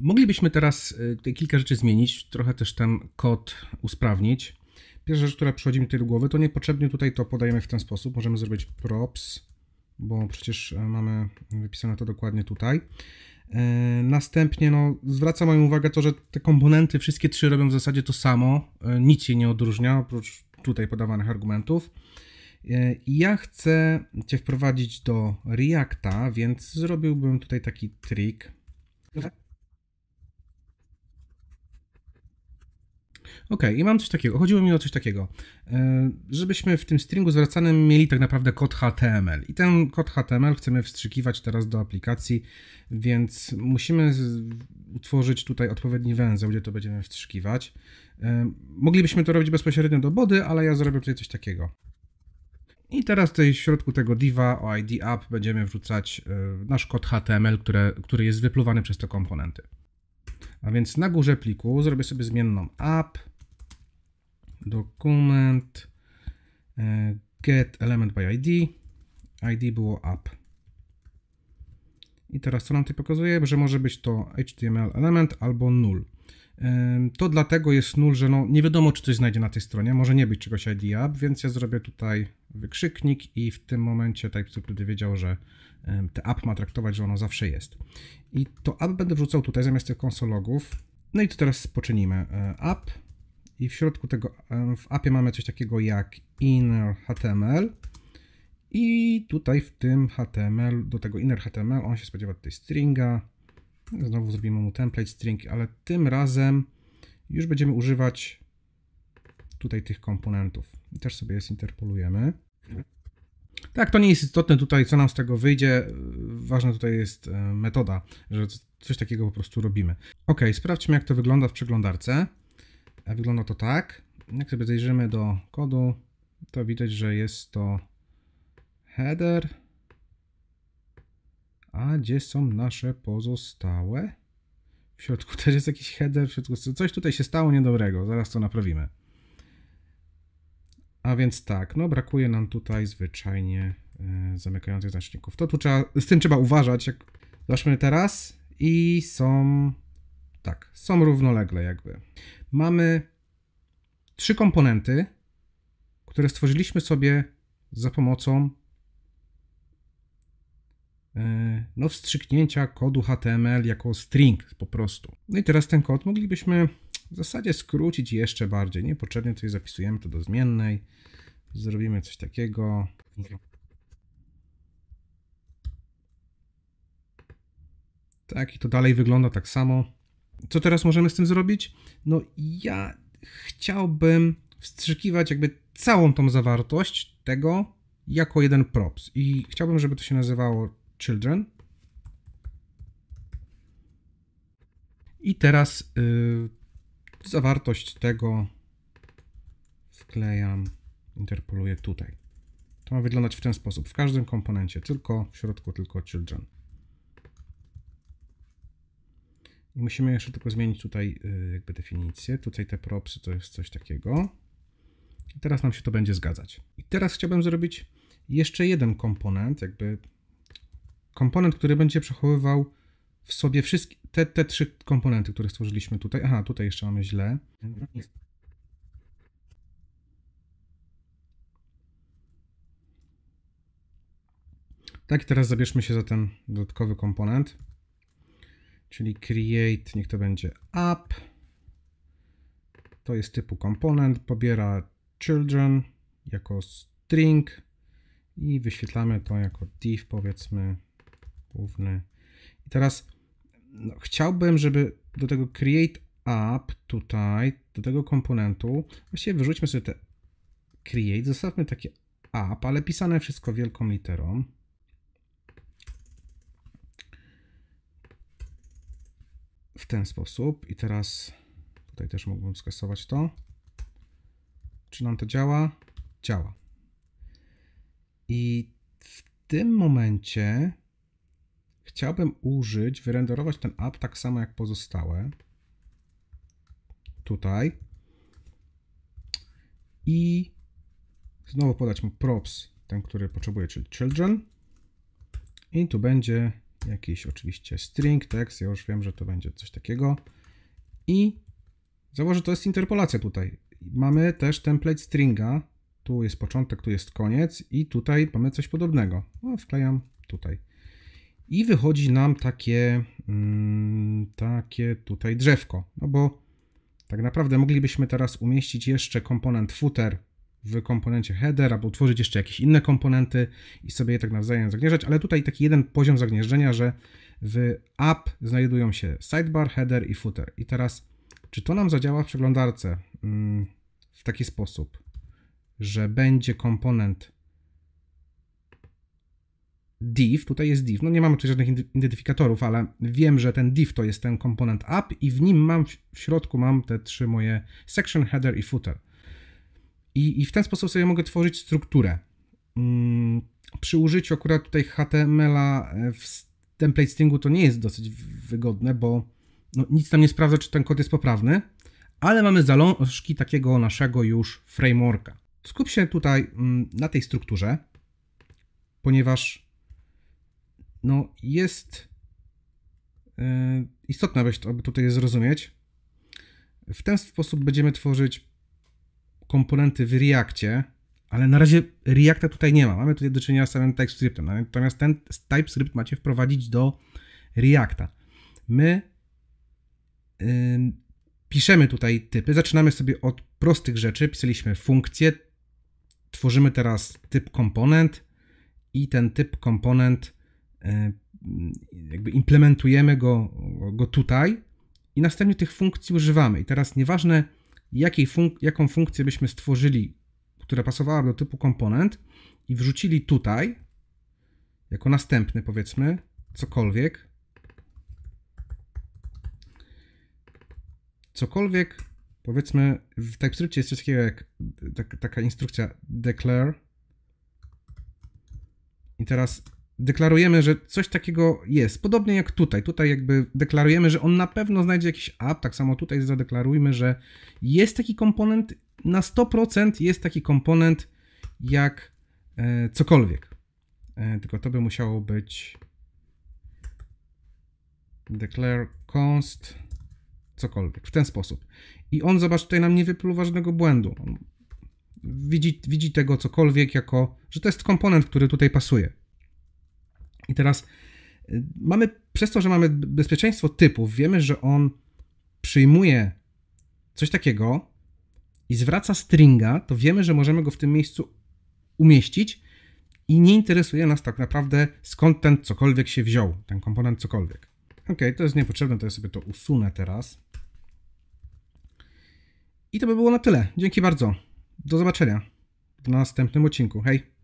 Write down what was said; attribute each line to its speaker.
Speaker 1: Moglibyśmy teraz y, tutaj kilka rzeczy zmienić, trochę też ten kod usprawnić. Pierwsza rzecz, która przychodzi mi tutaj do głowy, to niepotrzebnie tutaj to podajemy w ten sposób. Możemy zrobić props, bo przecież e, mamy wypisane to dokładnie tutaj. E, następnie no, zwraca moją uwagę to, że te komponenty wszystkie trzy robią w zasadzie to samo, e, nic je nie odróżnia oprócz tutaj podawanych argumentów. ja chcę Cię wprowadzić do Reacta, więc zrobiłbym tutaj taki trik. Ok, i mam coś takiego. Chodziło mi o coś takiego, e, żebyśmy w tym stringu zwracanym mieli tak naprawdę kod HTML. I ten kod HTML chcemy wstrzykiwać teraz do aplikacji, więc musimy utworzyć tutaj odpowiedni węzeł, gdzie to będziemy wstrzykiwać. E, moglibyśmy to robić bezpośrednio do body, ale ja zrobię tutaj coś takiego. I teraz tutaj w środku tego diva o ID app będziemy wrzucać e, nasz kod HTML, który jest wypluwany przez te komponenty. A więc na górze pliku zrobię sobie zmienną app, dokument, e, get element by id, id było app. I teraz co nam tutaj pokazuje, że może być to HTML element albo null. To dlatego jest nul, że no nie wiadomo, czy coś znajdzie na tej stronie. Może nie być czegoś ID up, więc ja zrobię tutaj wykrzyknik i w tym momencie TypeScript wiedział, że te app ma traktować, że ono zawsze jest. I to app będę wrzucał tutaj zamiast tych konsologów. No i to teraz poczynimy. E, app i w środku tego, w appie mamy coś takiego jak inner HTML. I tutaj w tym HTML, do tego inner HTML, on się spodziewa tutaj stringa, Znowu zrobimy mu template string, ale tym razem już będziemy używać tutaj tych komponentów. I też sobie je zinterpolujemy. Tak, to nie jest istotne tutaj, co nam z tego wyjdzie. Ważna tutaj jest e, metoda, że coś takiego po prostu robimy. Ok, sprawdźmy jak to wygląda w przeglądarce. E, wygląda to tak. Jak sobie zajrzymy do kodu, to widać, że jest to header, a gdzie są nasze pozostałe? W środku też jest jakiś header, w środku coś tutaj się stało niedobrego, zaraz to naprawimy. A więc tak, no brakuje nam tutaj zwyczajnie e, zamykających znaczników. To tu trzeba, z tym trzeba uważać, jak zobaczmy teraz i są, tak, są równolegle jakby. Mamy trzy komponenty, które stworzyliśmy sobie za pomocą E, no, wstrzyknięcia kodu HTML jako string po prostu. No i teraz ten kod moglibyśmy w zasadzie skrócić jeszcze bardziej. Niepotrzebnie tutaj zapisujemy to do zmiennej. Zrobimy coś takiego. Tak, i to dalej wygląda tak samo. Co teraz możemy z tym zrobić? No, ja chciałbym wstrzykiwać jakby całą tą zawartość tego jako jeden props. I chciałbym, żeby to się nazywało children. I teraz y, zawartość tego wklejam, interpoluję tutaj. To ma wyglądać w ten sposób. W każdym komponencie, tylko w środku, tylko children. I musimy jeszcze tylko zmienić tutaj y, jakby definicję. Tutaj te propsy to jest coś takiego. I teraz nam się to będzie zgadzać. I teraz chciałbym zrobić jeszcze jeden komponent, jakby komponent, który będzie przechowywał w sobie wszystkie te, te trzy komponenty, które stworzyliśmy tutaj. Aha, tutaj jeszcze mamy źle. Tak, i teraz zabierzmy się za ten dodatkowy komponent, czyli create, niech to będzie app. To jest typu komponent, pobiera children jako string i wyświetlamy to jako div, powiedzmy, główny. I teraz no, chciałbym, żeby do tego create app tutaj, do tego komponentu, właściwie wyrzućmy sobie te create, zostawmy takie app, ale pisane wszystko wielką literą. w ten sposób i teraz tutaj też mógłbym skasować to. Czy nam to działa? Działa. I w tym momencie chciałbym użyć, wyrenderować ten app tak samo jak pozostałe. Tutaj. I znowu podać mu props, ten, który potrzebuje, czyli children. I tu będzie jakiś oczywiście string, tekst, ja już wiem, że to będzie coś takiego. I zauważ, że to jest interpolacja tutaj. Mamy też template stringa, tu jest początek, tu jest koniec i tutaj mamy coś podobnego. No, wklejam tutaj i wychodzi nam takie, mm, takie tutaj drzewko, no bo tak naprawdę moglibyśmy teraz umieścić jeszcze komponent footer w komponencie header, albo utworzyć jeszcze jakieś inne komponenty i sobie je tak nawzajem zagnieżdżać, ale tutaj taki jeden poziom zagnieżdżenia, że w app znajdują się sidebar, header i footer. I teraz, czy to nam zadziała w przeglądarce mm, w taki sposób, że będzie komponent div, tutaj jest div, no nie mamy tu żadnych identyfikatorów, ale wiem, że ten div to jest ten komponent app i w nim mam, w środku mam te trzy moje section, header i footer. I, i w ten sposób sobie mogę tworzyć strukturę. Mm, przy użyciu akurat tutaj HTML-a e, w template stringu to nie jest dosyć wygodne, bo no, nic tam nie sprawdza, czy ten kod jest poprawny, ale mamy zalążki takiego naszego już frameworka. Skup się tutaj mm, na tej strukturze, ponieważ no jest e, istotna, aby tutaj je zrozumieć. W ten sposób będziemy tworzyć komponenty w Reactie, ale na razie Reacta tutaj nie ma. Mamy tutaj do czynienia z samym TypeScriptem, natomiast ten TypeScript macie wprowadzić do Reacta. My yy, piszemy tutaj typy, zaczynamy sobie od prostych rzeczy, pisaliśmy funkcje, tworzymy teraz typ komponent i ten typ komponent E, jakby implementujemy go, go tutaj i następnie tych funkcji używamy. I teraz nieważne, jakiej funk- jaką funkcję byśmy stworzyli, która pasowała do typu komponent i wrzucili tutaj, jako następny powiedzmy, cokolwiek, cokolwiek, powiedzmy, w TypeScriptie jest coś takiego jak tak, taka instrukcja declare i teraz deklarujemy, że coś takiego jest. Podobnie jak tutaj. Tutaj jakby deklarujemy, że on na pewno znajdzie jakiś app. Tak samo tutaj zadeklarujmy, że jest taki komponent, na 100% jest taki komponent jak e, cokolwiek. E, tylko to by musiało być declare const cokolwiek. W ten sposób. I on, zobacz, tutaj nam nie wypluwa żadnego błędu. widzi, widzi tego cokolwiek jako, że to jest komponent, który tutaj pasuje. I teraz y, mamy, przez to, że mamy bezpieczeństwo typów, wiemy, że on przyjmuje coś takiego i zwraca stringa, to wiemy, że możemy go w tym miejscu umieścić i nie interesuje nas tak naprawdę skąd ten cokolwiek się wziął, ten komponent cokolwiek. Ok, to jest niepotrzebne, to ja sobie to usunę teraz. I to by było na tyle. Dzięki bardzo. Do zobaczenia w następnym odcinku. Hej!